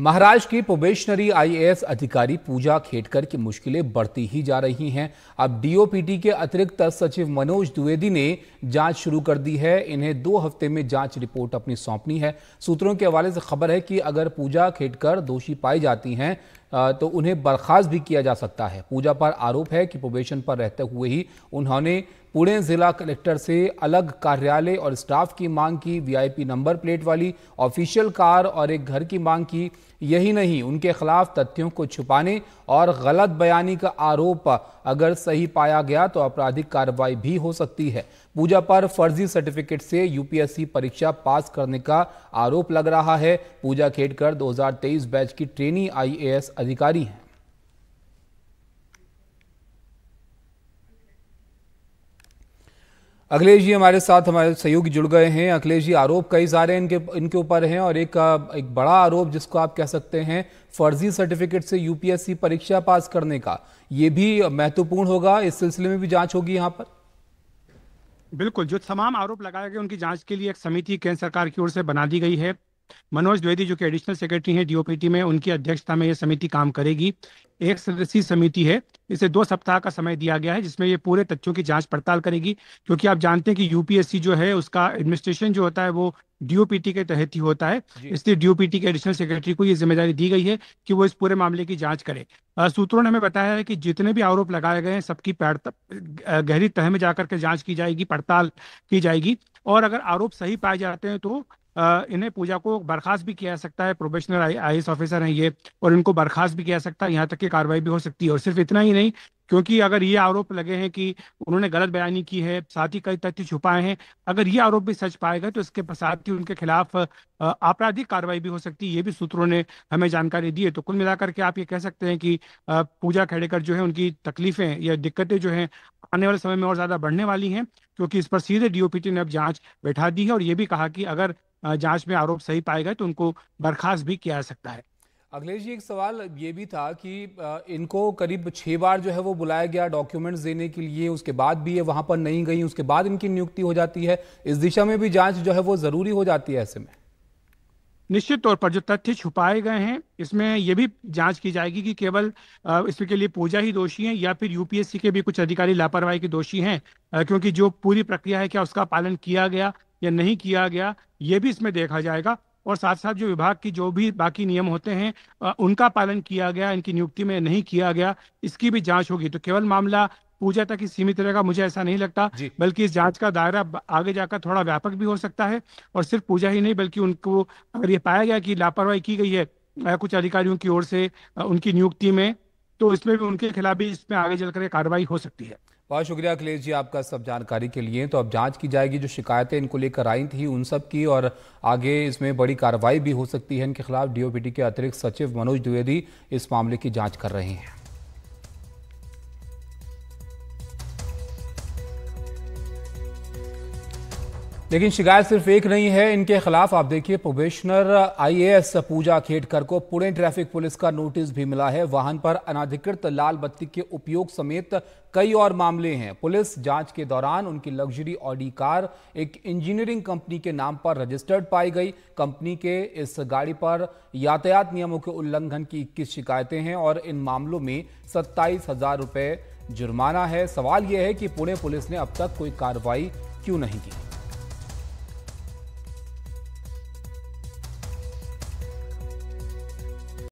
महाराष्ट्र की probationary IAS अधिकारी पूजा खेडकर की मुश्किलें बढ़ती ही जा रही हैं अब डीओपीटी के अतिरिक्त सचिव मनोज द्विवेदी ने जांच शुरू कर दी है इन्हें दो हफ्ते में जांच रिपोर्ट अपनी सौंपनी है सूत्रों के हवाले से खबर है कि अगर पूजा खेडकर दोषी पाई जाती हैं तो उन्हें बर्खास्त भी किया जा सकता है पूजा पर आरोप है कि प्रोबेशन पर रहते हुए ही उन्होंने पुणे जिला कलेक्टर से अलग कार्यालय और स्टाफ की मांग की वीआईपी नंबर प्लेट वाली ऑफिशियल कार और एक घर की मांग की यही नहीं उनके खिलाफ तथ्यों को छुपाने और गलत बयानी का आरोप अगर सही पाया गया तो आपराधिक कार्रवाई भी हो सकती है पूजा पर फर्जी सर्टिफिकेट से यूपीएससी परीक्षा पास करने का आरोप लग रहा है पूजा खेडकर 2023 बैच की ट्रेनी आईएएस अधिकारी हैं अखिलेश जी हमारे साथ हमारे सहयोगी जुड़ गए हैं अखिलेश जी आरोप कई सारे इनके इनके ऊपर हैं और एक एक बड़ा आरोप जिसको आप कह सकते हैं फर्जी सर्टिफिकेट से यूपीएससी परीक्षा पास करने का ये भी महत्वपूर्ण होगा इस सिलसिले में भी जांच होगी यहाँ पर बिल्कुल जो तमाम आरोप लगाए गए उनकी जांच के लिए एक समिति केंद्र सरकार की ओर से बना दी गई है मनोज द्विवेदी जो कि एडिशनल सेक्रेटरी हैं डीओपीटी में उनकी अध्यक्षता में ये समिति काम करेगी एक सदस्यीय समिति है इसे दो सप्ताह का समय दिया गया है जिसमें ये पूरे तथ्यों की जांच पड़ताल करेगी क्योंकि आप जानते हैं कि यूपीएससी जो है उसका एडमिनिस्ट्रेशन जो होता है वो डीओपीटी के तहत ही होता है इसलिए डीओपीटी के एडिशनल सेक्रेटरी को ये जिम्मेदारी दी गई है कि वो इस पूरे मामले की जांच करे सूत्रों ने हमें बताया है कि जितने भी आरोप लगाए गए हैं सबकी गहरी तह में जाकर के जांच की जाएगी पड़ताल की जाएगी और अगर आरोप सही पाए जाते हैं तो इन्हें पूजा को बर्खास्त भी किया सकता है प्रोबेशनर आई एस ऑफिसर हैं ये और इनको बर्खास्त भी किया सकता है यहाँ तक की कार्रवाई भी हो सकती है और सिर्फ इतना ही नहीं क्योंकि अगर ये आरोप लगे हैं कि उन्होंने गलत बयानी की है साथ ही कई तथ्य छुपाए हैं अगर ये आरोप भी सच पाएगा तो इसके साथ ही उनके खिलाफ आपराधिक कार्रवाई भी हो सकती है ये भी सूत्रों ने हमें जानकारी दी है तो कुल मिलाकर के आप ये कह सकते हैं कि पूजा खेड़ेकर जो है उनकी तकलीफें या दिक्कतें जो हैं आने वाले समय में और ज्यादा बढ़ने वाली हैं क्योंकि इस पर सीधे डीओपीटी ने अब जांच बैठा दी है और ये भी कहा कि अगर जांच में आरोप सही पाए गए तो उनको बर्खास्त भी किया जा सकता है अखिलेश जी एक सवाल ये भी था कि इनको करीब छः बार जो है वो बुलाया गया डॉक्यूमेंट्स देने के लिए उसके बाद भी ये वहाँ पर नहीं गई उसके बाद इनकी नियुक्ति हो जाती है इस दिशा में भी जांच जो है वो ज़रूरी हो जाती है ऐसे में निश्चित तौर पर जो तथ्य छुपाए गए हैं इसमें यह भी जांच की जाएगी कि केवल इसके लिए पूजा ही दोषी है या फिर यूपीएससी के भी कुछ अधिकारी लापरवाही के दोषी हैं क्योंकि जो पूरी प्रक्रिया है क्या उसका पालन किया गया या नहीं किया गया ये भी इसमें देखा जाएगा और साथ साथ जो विभाग की जो भी बाकी नियम होते हैं उनका पालन किया गया इनकी नियुक्ति में नहीं किया गया इसकी भी जांच होगी तो केवल मामला पूजा तक ही सीमित रहेगा मुझे ऐसा नहीं लगता बल्कि इस जांच का दायरा आगे जाकर थोड़ा व्यापक भी हो सकता है और सिर्फ पूजा ही नहीं बल्कि उनको अगर ये पाया गया कि लापरवाही की गई है कुछ अधिकारियों की ओर से उनकी नियुक्ति में तो इसमें भी उनके खिलाफ भी इसमें आगे चलकर कार्रवाई हो सकती है बहुत शुक्रिया अखिलेश जी आपका सब जानकारी के लिए तो अब जांच की जाएगी जो शिकायतें इनको लेकर आई थी उन सब की और आगे इसमें बड़ी कार्रवाई भी हो सकती है इनके खिलाफ डीओपीटी के अतिरिक्त सचिव मनोज द्विवेदी इस मामले की जांच कर रहे हैं लेकिन शिकायत सिर्फ एक नहीं है इनके खिलाफ आप देखिए प्रोबेशनर आईएएस पूजा खेडकर को पुणे ट्रैफिक पुलिस का नोटिस भी मिला है वाहन पर अनाधिकृत लाल बत्ती के उपयोग समेत कई और मामले हैं पुलिस जांच के दौरान उनकी लग्जरी ऑडी कार एक इंजीनियरिंग कंपनी के नाम पर रजिस्टर्ड पाई गई कंपनी के इस गाड़ी पर यातायात नियमों के उल्लंघन की इक्कीस शिकायतें हैं और इन मामलों में सत्ताईस हजार जुर्माना है सवाल यह है कि पुणे पुलिस ने अब तक कोई कार्रवाई क्यों नहीं की